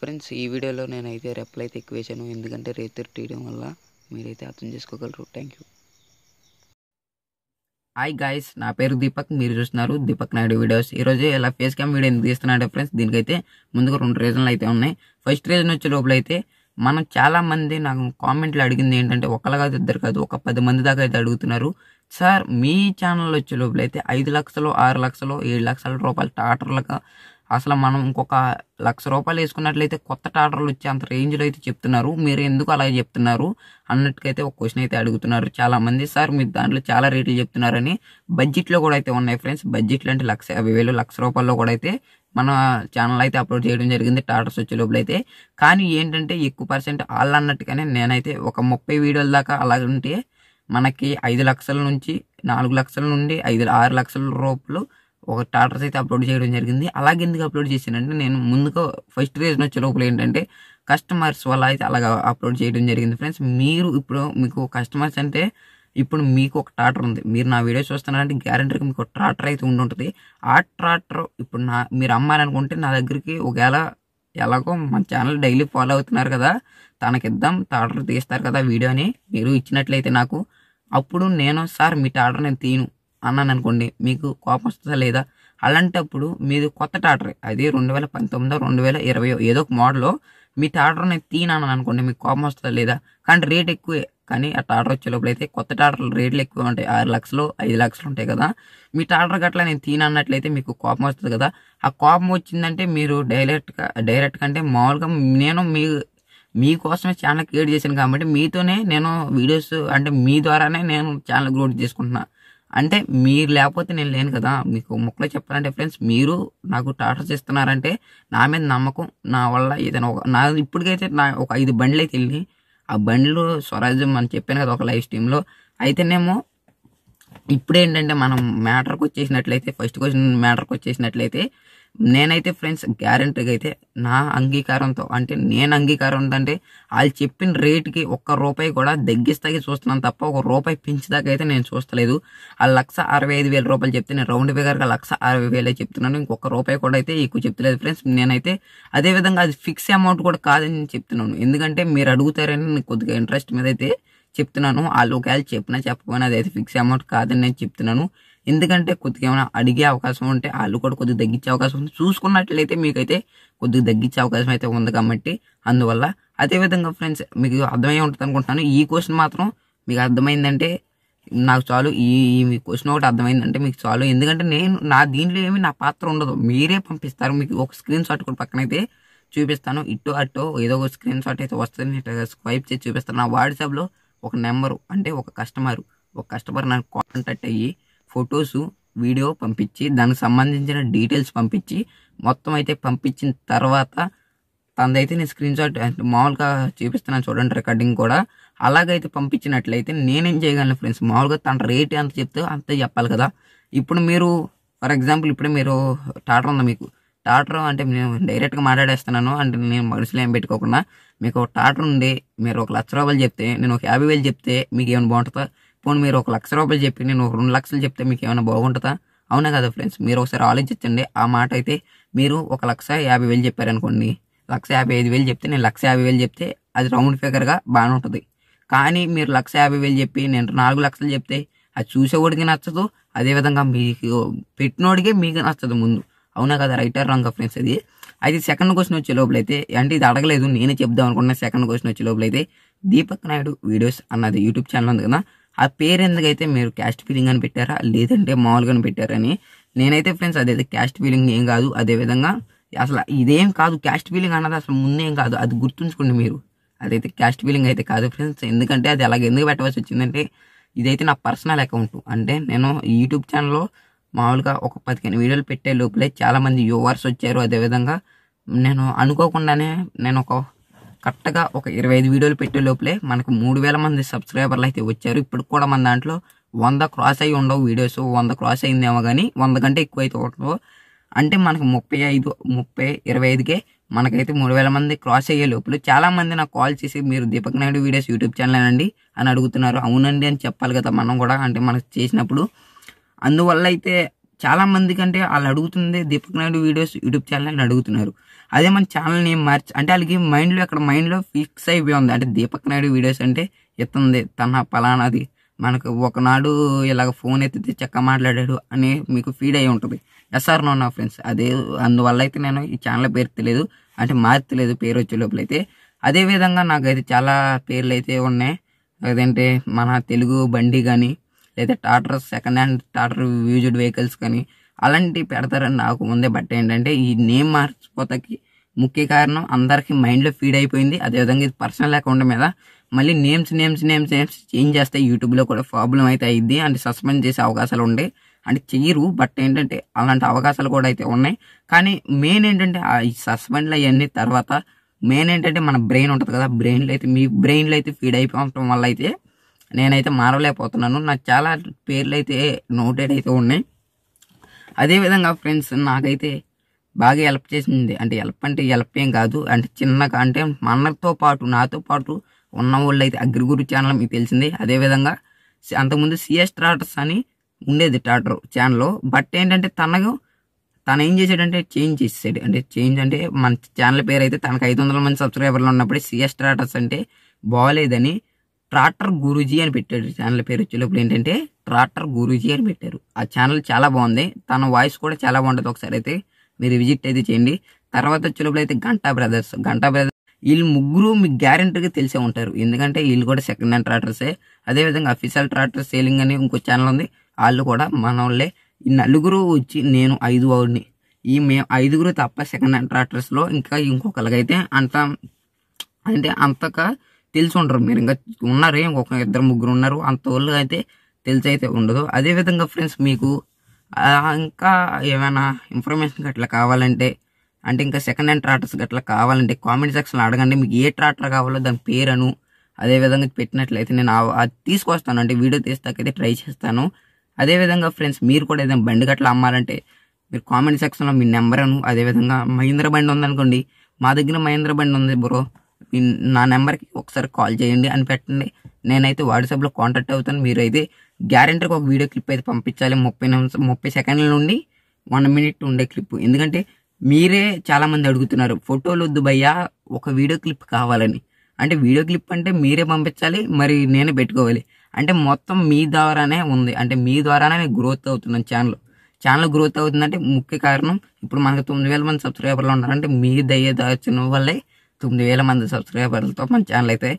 friends ఈ వీడియోలో నేనైతే రెప్లై అయితే ఎక్కువ వేసాను ఎందుకంటే రేతిరి తీయడం వల్ల మీరైతే అర్థం చేసుకోగలరు థ్యాంక్ యూ హాయ్ గాయస్ నా పేరు దీపక్ మీరు చూస్తున్నారు దీపక్ నాయుడు వీడియోస్ ఈరోజు ఇలా ఫేస్ క్యామ్ వీడియో ఎందుకు తీస్తున్నాడు ఫ్రెండ్స్ దీనికైతే ముందుగా రెండు రీజన్లు అయితే ఉన్నాయి ఫస్ట్ రీజన్ వచ్చే లోపల అయితే మనం చాలామంది నాకు కామెంట్లు అడిగింది ఏంటంటే ఒకళ్ళ కాదు ఇద్దరు కాదు ఒక పది మంది దాకా అయితే అడుగుతున్నారు సార్ మీ ఛానల్ వచ్చే లోపల అయితే ఐదు లక్షలు ఆరు లక్షలు ఏడు లక్షల రూపాయలు టాటర్లుగా అసలు మనం ఇంకొక లక్ష రూపాయలు వేసుకున్నట్లయితే కొత్త టాటర్లు వచ్చే అంత రేంజ్లో అయితే చెప్తున్నారు మీరు ఎందుకు అలా చెప్తున్నారు అన్నట్టుకైతే ఒక క్వశ్చన్ అయితే అడుగుతున్నారు చాలామంది సార్ మీరు దాంట్లో చాలా రేట్లు చెప్తున్నారని బడ్జెట్లో కూడా అయితే ఉన్నాయి ఫ్రెండ్స్ బడ్జెట్లు అంటే లక్ష యాభై వేలు లక్ష రూపాయల్లో కూడా అయితే మన ఛానల్ అయితే అప్లోడ్ చేయడం జరిగింది టాటర్స్ వచ్చే లోపల అయితే కానీ ఏంటంటే ఎక్కువ పర్సెంట్ వాళ్ళు అన్నట్టుగానే నేనైతే ఒక ముప్పై వీడియోల దాకా అలాగంటే మనకి ఐదు లక్షల నుంచి నాలుగు లక్షల నుండి ఐదు ఆరు లక్షల రూపాయలు ఒక టాటర్స్ అయితే అప్లోడ్ చేయడం జరిగింది అలాగే ఎందుకు అప్లోడ్ చేశానంటే నేను ముందుగా ఫస్ట్ రీజన్ వచ్చే లోపల ఏంటంటే కస్టమర్స్ వల్ల అయితే అలాగా అప్లోడ్ చేయడం జరిగింది ఫ్రెండ్స్ మీరు ఇప్పుడు మీకు కస్టమర్స్ అంటే ఇప్పుడు మీకు ఒక ట్రాక్టర్ ఉంది మీరు నా వీడియో చూస్తున్నారంటే గ్యారంటీకి మీకు ఒక ట్రాక్టర్ అయితే ఉండి ఉంటుంది ఆ ట్రాక్టర్ ఇప్పుడు నా మీరు అమ్మాలనుకుంటే నా దగ్గరికి ఒకవేళ ఎలాగో మన ఛానల్ డైలీ ఫాలో అవుతున్నారు కదా తనకి ఇద్దాం టాటర్ తీస్తారు కదా వీడియో అని మీరు ఇచ్చినట్లయితే నాకు అప్పుడు నేను సార్ మీ టాటర్ నేను తీను అన్నాను అనుకోండి మీకు కోపం వస్తుందా లేదా అలాంటప్పుడు మీది కొత్త టాటర్ అది రెండు వేల పంతొమ్మిదో రెండు వేల ఇరవయో ఏదో ఒక మోడల్లో మీ టాటర్ని నేను తీనాను అనుకోండి మీకు కోపం వస్తుందా లేదా కానీ రేట్ ఎక్కువే కానీ ఆ టాటర్ వచ్చే లోపల అయితే కొత్త టాటర్లు రేట్లు ఎక్కువ ఉంటాయి ఆరు లక్షలు ఐదు లక్షలు ఉంటాయి కదా మీ టాటర్ గట్ల నేను తీనన్నట్లయితే మీకు కోపం వస్తుంది కదా ఆ కోపం వచ్చిందంటే మీరు డైరెక్ట్గా డైరెక్ట్ కంటే మామూలుగా నేను మీ మీకోసమే ఛానల్ క్రియేట్ చేశాను కాబట్టి మీతోనే నేను వీడియోస్ అంటే మీ ద్వారానే నేను ఛానల్ గ్రోత్ చేసుకుంటున్నాను అంటే మీరు లేకపోతే నేను లేను కదా మీకు మొక్కలో చెప్పాలంటే ఫ్రెండ్స్ మీరు నాకు టాటర్ చేస్తున్నారంటే నా మీద నమ్మకం నా వల్ల ఏదైనా ఒక నా ఇప్పటికైతే నా ఒక ఐదు బండ్లు అయితే వెళ్ళి ఆ బండ్లు స్వరాజ్యం మనం చెప్పాను కదా ఒక లైఫ్ స్ట్రీమ్లో అయితేనేమో ఇప్పుడు ఏంటంటే మనం మ్యాటర్కి వచ్చేసినట్లయితే ఫస్ట్ క్వశ్చన్ మ్యాటర్కి వచ్చేసినట్లయితే నేనైతే ఫ్రెండ్స్ గ్యారంటీగా అయితే నా అంగీకారంతో అంటే నేను అంగీకారం ఉందంటే వాళ్ళు చెప్పిన రేట్కి ఒక్క రూపాయి కూడా దగ్గిస్తాకి చూస్తున్నాను తప్ప ఒక రూపాయి పెంచదాకా అయితే నేను చూస్తలేదు ఆ లక్ష అరవై ఐదు వేల రూపాయలు చెప్తే నేను రౌండ్ ఫిగర్గా లక్ష అరవై వేలే చెప్తున్నాను ఇంకొక రూపాయి కూడా అయితే ఎక్కువ చెప్తలేదు ఫ్రెండ్స్ నేనైతే అదేవిధంగా అది ఫిక్స్ అమౌంట్ కూడా కాదని చెప్తున్నాను ఎందుకంటే మీరు అడుగుతారని నేను కొద్దిగా ఇంట్రెస్ట్ మీద అయితే చెప్తున్నాను వాళ్ళు ఒకవేళ చెప్పినా చెప్పకపోయినా అదైతే ఫిక్స్ అమౌంట్ కాదని నేను చెప్తున్నాను ఎందుకంటే కొద్దిగా ఏమైనా అడిగే అవకాశం ఉంటే వాళ్ళు కూడా కొద్దిగా తగ్గించే అవకాశం ఉంది చూసుకున్నట్లయితే మీకైతే కొద్దిగా తగ్గించే అవకాశం అయితే ఉంది కాబట్టి అందువల్ల అదేవిధంగా ఫ్రెండ్స్ మీకు అర్థమై ఉంటుంది అనుకుంటున్నాను ఈ క్వశ్చన్ మాత్రం మీకు అర్థమైందంటే నాకు చాలు ఈ మీ క్వశ్చన్ ఒకటి అర్థమైందంటే మీకు చాలు ఎందుకంటే నేను నా దీంట్లో ఏమి నా పాత్ర ఉండదు మీరే పంపిస్తారు మీకు ఒక స్క్రీన్ షాట్ కూడా అయితే చూపిస్తాను ఇటు అటు ఏదో ఒక స్క్రీన్ షాట్ అయితే వస్తుంది స్వైప్ చేసి చూపిస్తాను నా వాట్సాప్లో ఒక నెంబరు అంటే ఒక కస్టమరు ఒక కస్టమర్ నాకు కాంటాక్ట్ అయ్యి ఫొటోస్ వీడియో పంపించి దానికి సంబంధించిన డీటెయిల్స్ పంపించి మొత్తం అయితే పంపించిన తర్వాత తనదైతే నేను స్క్రీన్ షాట్ మామూలుగా చూపిస్తున్నాను చూడండి రికార్డింగ్ కూడా అలాగైతే పంపించినట్లయితే నేనేం చేయగలను ఫ్రెండ్స్ మామూలుగా తన రేట్ ఎంత చెప్తే అంత చెప్పాలి కదా ఇప్పుడు మీరు ఫర్ ఎగ్జాంపుల్ ఇప్పుడే మీరు టాటర్ ఉందా మీకు టాటర్ అంటే నేను డైరెక్ట్గా మాట్లాడేస్తున్నాను అంటే నేను మనుషులు ఏం పెట్టుకోకుండా మీకు ఒక టాటర్ ఉంది మీరు ఒక లక్ష రూపాయలు చెప్తే నేను ఒక యాభై వేలు చెప్తే మీకు ఏమైనా బాగుంటుందా పోను మీరు ఒక లక్ష రూపాయలు చెప్పి నేను ఒక రెండు లక్షలు చెప్తే మీకు ఏమైనా బాగుంటుందా అవునా కదా ఫ్రెండ్స్ మీరు ఒకసారి ఆలోచించండి ఆ మాట అయితే మీరు ఒక లక్ష యాభై వేలు చెప్పారనుకోండి లక్ష యాభై ఐదు వేలు చెప్తే నేను లక్ష యాభై వేలు చెప్తే అది రౌండ్ ఫిగర్గా బాగానే ఉంటుంది కానీ మీరు లక్ష యాభై వేలు చెప్పి నేను నాలుగు లక్షలు చెప్తే అది చూసేవాడికి నచ్చదు అదేవిధంగా మీకు పెట్టినోడికే మీకు నచ్చదు ముందు అవునా కదా రైటర్ రాంగ్ ఫ్రెండ్స్ అది అయితే సెకండ్ క్వశ్చన్ వచ్చే లోపలైతే అంటే ఇది అడగలేదు నేనే చెప్దాం అనుకున్న సెకండ్ క్వశ్చన్ వచ్చే లోపలైతే దీపక్ నాయుడు వీడియోస్ అన్నది యూట్యూబ్ ఛానల్ ఉంది కదా ఆ పేరు ఎందుకైతే మీరు క్యాస్ట్ ఫీలింగ్ అని పెట్టారా లేదంటే మామూలుగా పెట్టారని నేనైతే ఫ్రెండ్స్ అదైతే క్యాస్ట్ ఫీలింగ్ ఏం కాదు అదేవిధంగా అసలు ఇదేం కాదు క్యాస్ట్ ఫీలింగ్ అన్నది అసలు ముందేం కాదు అది గుర్తుంచుకోండి మీరు అదైతే క్యాస్ట్ ఫీలింగ్ అయితే కాదు ఫ్రెండ్స్ ఎందుకంటే అది అలాగే ఎందుకు పెట్టవలసి వచ్చిందంటే ఇదైతే నా పర్సనల్ అకౌంట్ అంటే నేను యూట్యూబ్ ఛానల్లో మామూలుగా ఒక పదిహేను వీడియోలు పెట్టే లోపలే చాలామంది యూవర్స్ వచ్చారు అదేవిధంగా నేను అనుకోకుండానే నేను ఒక కరెక్ట్గా ఒక ఇరవై ఐదు వీడియోలు పెట్టే లోపలే మనకు మూడు వేల మంది సబ్స్క్రైబర్లు అయితే వచ్చారు ఇప్పుడు కూడా మన దాంట్లో వంద క్రాస్ అయ్యి ఉండవు వీడియోస్ వంద క్రాస్ అయిందేమో కానీ వంద కంటే ఎక్కువ అయితే ఉండవు అంటే మనకు ముప్పై ఐదు ముప్పై ఇరవై ఐదుకే మనకైతే మూడు వేల మంది క్రాస్ అయ్యే లోపల చాలామంది నాకు కాల్ చేసి మీరు Deepak Naidu videos YouTube channel అండి అని అడుగుతున్నారు అవునండి అని చెప్పాలి కదా మనం కూడా అంటే మనకు చేసినప్పుడు అందువల్ల అయితే చాలామంది కంటే వాళ్ళు అడుగుతుంది Deepak Naidu videos YouTube channel అని అడుగుతున్నారు అదే మన ఛానల్ నేమ్ మార్చి అంటే వాళ్ళకి మైండ్లో అక్కడ మైండ్లో ఫిక్స్ అయిపోయి ఉంది అంటే దీపక్ నాయుడు వీడియోస్ అంటే ఎత్తుంది తన పలానాది మనకు ఒకనాడు ఇలాగ ఫోన్ ఎత్తితే చక్క మాట్లాడాడు అని మీకు ఫీడ్ అయి ఉంటుంది ఎస్ఆర్ నో నా ఫ్రెండ్స్ అదే అందువల్ల అయితే నేను ఈ ఛానల్ పేరు తెలియదు అంటే మార్చలేదు పేరు వచ్చే లోపలైతే అదేవిధంగా నాకైతే చాలా పేర్లు అయితే ఉన్నాయి అదేంటే మన తెలుగు బండి కానీ లేదా టాటర్ సెకండ్ హ్యాండ్ టాటర్ యూజ్డ్ వెహికల్స్ కానీ అలాంటివి పెడతారని నాకు ముందే బట్ ఏంటంటే ఈ నేమ్ మార్చిపోతాకి ముఖ్య కారణం అందరికీ మైండ్లో ఫీడ్ అయిపోయింది అదేవిధంగా ఇది పర్సనల్ అకౌంట్ మీద మళ్ళీ names names names names change చేస్తే యూట్యూబ్లో కూడా ప్రాబ్లం అయితే అయ్యిద్ది అంటే సస్పెండ్ చేసే అవకాశాలు ఉండే అంటే చేయరు బట్ ఏంటంటే అలాంటి అవకాశాలు కూడా అయితే ఉన్నాయి కానీ మెయిన్ ఏంటంటే ఆ సస్పెండ్లు అవన్నీ తర్వాత మెయిన్ ఏంటంటే మన బ్రెయిన్ ఉంటుంది కదా బ్రెయిన్లో అయితే మీ బ్రెయిన్లో అయితే ఫీడ్ అయిపోవటం వల్ల అయితే నేనైతే మారలేకపోతున్నాను నాకు చాలా పేర్లు అయితే నోటెడ్ అయితే ఉన్నాయి అదేవిధంగా ఫ్రెండ్స్ నాకైతే బాగా హెల్ప్ చేసింది అంటే హెల్ప్ అంటే హెల్ప్ ఏం కాదు అంటే చిన్నగా అంటే మనతో పాటు నాతో పాటు ఉన్న వాళ్ళు అయితే అగ్రిగురు ఛానల్ మీకు తెలిసిందే అదేవిధంగా అంతకుముందు సిఎస్ ట్రాటర్స్ అని ఉండేది ట్రాటర్ ఛానల్లో బట్ ఏంటంటే తనకు తను ఏం చేశాడంటే చేంజ్ చేసాడు అంటే చేంజ్ అంటే మన ఛానల్ పేరు అయితే తనకు ఐదు వందల మంది సబ్స్క్రైబర్లు ఉన్నప్పుడు సిఎస్ ట్రాటర్స్ అంటే బాగాలేదని ట్రాటర్ గురూజీ అని పెట్టాడు ఛానల్ పేరు వచ్చేటప్పుడు ఏంటంటే ట్రాక్టర్ గురూజీ అని పెట్టారు ఆ ఛానల్ చాలా బాగుంది తన వాయిస్ కూడా చాలా బాగుంటుంది ఒకసారి అయితే మీరు విజిట్ అయితే చేయండి తర్వాత వచ్చేటప్పుడు అయితే గంటా బ్రదర్స్ గంటా బ్రదర్స్ వీళ్ళు ముగ్గురు మీకు గ్యారంటీగా తెలిసే ఉంటారు ఎందుకంటే వీళ్ళు కూడా సెకండ్ హ్యాండ్ ట్రాక్టర్సే అదేవిధంగా అఫీషియల్ ట్రాక్టర్ సేలింగ్ అని ఇంకో ఛానల్ ఉంది వాళ్ళు కూడా మన వాళ్ళే ఈ నలుగురు వచ్చి నేను ఐదు వాడిని ఈ మేము ఐదుగురు తప్ప సెకండ్ హ్యాండ్ ట్రాక్టర్స్లో ఇంకా ఇంకొకరికైతే అంత అంటే అంతగా తెలిసి ఉండరు మీరు ఇంకా ఉన్నారు ఇంకొక ఇద్దరు ముగ్గురు ఉన్నారు అంతవరకు అయితే తెలిసి అయితే ఉండదు అదేవిధంగా ఫ్రెండ్స్ మీకు ఇంకా ఏమైనా ఇన్ఫర్మేషన్ గట్ల కావాలంటే అంటే ఇంకా సెకండ్ హ్యాండ్ ట్రాక్టర్స్ గట్ల కావాలంటే కామెంట్ సెక్షన్లో అడగండి మీకు ఏ ట్రాక్టర్ కావాలో దాని పేరును అదేవిధంగా పెట్టినట్లయితే నేను అది తీసుకొస్తాను అంటే వీడియో తీస్తాకైతే ట్రై చేస్తాను అదేవిధంగా ఫ్రెండ్స్ మీరు కూడా ఏదైనా బండి గట్లా అమ్మాలంటే మీరు కామెంట్ సెక్షన్లో మీ నెంబర్ను అదేవిధంగా మహీంద్ర బండి ఉందనుకోండి మా దగ్గర మహీంద్ర బండి ఉంది బ్రో నా నెంబర్కి ఒకసారి కాల్ చేయండి అని పెట్టండి నేనైతే వాట్సాప్లో కాంటాక్ట్ అవుతాను మీరు అయితే గ్యారెంటీకి ఒక వీడియో క్లిప్ అయితే పంపించాలి ముప్పై నిమిషం ముప్పై సెకండ్ల నుండి వన్ మినిట్ ఉండే క్లిప్ ఎందుకంటే మీరే చాలామంది అడుగుతున్నారు ఫోటోలు వద్దు భయ్యా ఒక వీడియో క్లిప్ కావాలని అంటే వీడియో క్లిప్ అంటే మీరే పంపించాలి మరి నేనే పెట్టుకోవాలి అంటే మొత్తం మీ ద్వారానే ఉంది అంటే మీ ద్వారానే నేను గ్రోత్ అవుతున్నాను ఛానల్ ఛానల్ గ్రోత్ అవుతుందంటే ముఖ్య కారణం ఇప్పుడు మనకు తొమ్మిది వేల మంది సబ్స్క్రైబర్లు ఉన్నారంటే మీ దయ దాచిన వల్లే తొమ్మిది వేల మంది సబ్స్క్రైబర్లతో మన ఛానల్ అయితే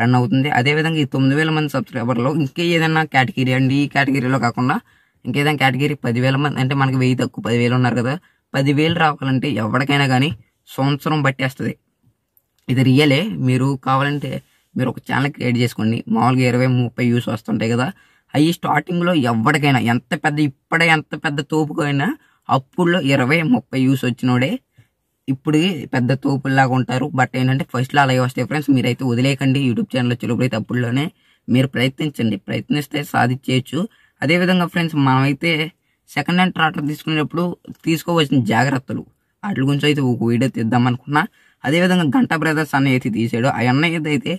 రన్ అవుతుంది అదేవిధంగా ఈ తొమ్మిది వేల మంది సబ్స్క్రైబర్లో ఇంకా ఏదైనా కేటగిరీ అండి ఈ కేటగిరీలో కాకుండా ఇంకేదైనా కేటగిరీ పదివేల మంది అంటే మనకి వెయ్యి తక్కువ పదివేలు ఉన్నారు కదా పదివేలు రావాలంటే ఎవరికైనా కానీ సంవత్సరం పట్టేస్తుంది ఇది రియలే మీరు కావాలంటే మీరు ఒక ఛానల్ క్రియేట్ చేసుకోండి మామూలుగా ఇరవై ముప్పై వ్యూస్ వస్తుంటాయి కదా అవి స్టార్టింగ్లో ఎవరికైనా ఎంత పెద్ద ఇప్పుడే ఎంత పెద్ద తోపుకైనా అప్పుడులో ఇరవై ముప్పై వ్యూస్ వచ్చినోడే ఇప్పుడు పెద్ద తోపుల్లాగా ఉంటారు బట్ ఏంటంటే ఫస్ట్లో అలాగే వస్తాయి ఫ్రెండ్స్ మీరైతే వదిలేయకండి యూట్యూబ్ ఛానల్ వచ్చినప్పుడైతే అప్పుడులోనే మీరు ప్రయత్నించండి ప్రయత్నిస్తే సాధించేయచ్చు అదేవిధంగా ఫ్రెండ్స్ మనమైతే సెకండ్ హ్యాండ్ ట్రాక్టర్ తీసుకునేటప్పుడు తీసుకోవాల్సిన జాగ్రత్తలు వాటి గురించి అయితే ఒక వీడియో తీద్దాం అనుకున్నా అదేవిధంగా గంటా బ్రదర్స్ అన్న అయితే తీసాడు ఆ అన్నయ్య అయితే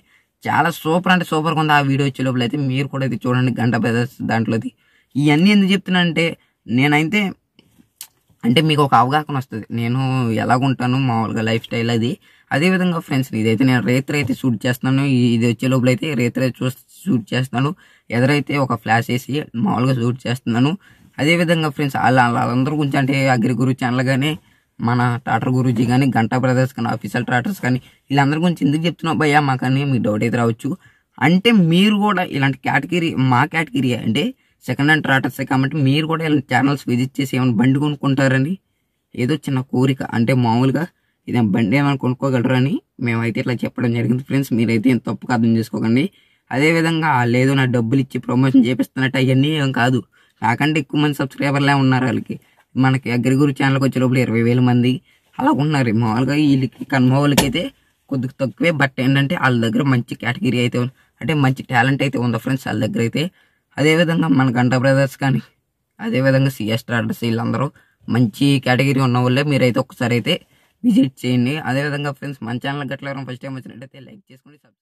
చాలా సూపర్ అంటే సూపర్గా ఉంది ఆ వీడియో వచ్చే లోపల అయితే మీరు కూడా అయితే చూడండి గంటా బ్రదర్స్ దాంట్లోది ఇవన్నీ ఎందుకు చెప్తున్నా అంటే నేనైతే అంటే మీకు ఒక అవగాహన వస్తుంది నేను ఎలాగుంటాను మామూలుగా లైఫ్ స్టైల్ అది అదేవిధంగా ఫ్రెండ్స్ ఇదైతే నేను రేత్ర అయితే షూట్ చేస్తున్నాను ఇది వచ్చే లోపల అయితే రేత్ర షూట్ చేస్తున్నాను ఎదరైతే ఒక ఫ్లాష్ వేసి మామూలుగా షూట్ చేస్తున్నాను అదేవిధంగా ఫ్రెండ్స్ వాళ్ళ వాళ్ళందరి గురించి అంటే అగ్రి గురు ఛానల్ కానీ మన టాటర్ గురుజీ కానీ గంటా బ్రదర్స్ కానీ అఫీషియల్ టాటర్స్ కానీ వీళ్ళందరి గురించి ఎందుకు చెప్తున్నావు భయ్యా మాకని మీకు డౌట్ అయితే రావచ్చు అంటే మీరు కూడా ఇలాంటి కేటగిరీ మా కేటగిరీ అంటే సెకండ్ హ్యాండ్ ట్రాటర్స్ కాబట్టి మీరు కూడా ఇలాంటి ఛానల్స్ విజిట్ చేసి ఏమైనా బండి కొనుక్కుంటారని ఏదో చిన్న కోరిక అంటే మామూలుగా ఇది బండి ఏమైనా కొనుక్కోగలరని మేమైతే ఇట్లా చెప్పడం జరిగింది ఫ్రెండ్స్ మీరైతే ఏం తప్పుకు అర్థం చేసుకోకండి అదేవిధంగా లేదు నా డబ్బులు ఇచ్చి ప్రమోషన్ చేపిస్తున్నట్టు అవన్నీ ఏం కాదు నాకంటే ఎక్కువ మంది సబ్స్క్రైబర్లే ఉన్నారు వాళ్ళకి మనకి అగ్రిగురు ఛానల్కి వచ్చే లోపల ఇరవై వేల మంది అలా ఉన్నారు మామూలుగా వీళ్ళకి అయితే కొద్దిగా తక్కువే బట్ ఏంటంటే వాళ్ళ దగ్గర మంచి కేటగిరీ అయితే అంటే మంచి టాలెంట్ అయితే ఉందా ఫ్రెండ్స్ వాళ్ళ దగ్గర అయితే అదేవిధంగా మన గంట బ్రదర్స్ కానీ అదేవిధంగా సిఎస్ ట్రాడర్స్ వీళ్ళందరూ మంచి కేటగిరీ ఉన్న వాళ్ళే మీరైతే ఒకసారి అయితే విజిట్ చేయండి అదేవిధంగా ఫ్రెండ్స్ మన ఛానల్ గట్ల ఫస్ట్ టైం వచ్చినట్టయితే లైక్ చేసుకుని సబ్స్క్రైబ్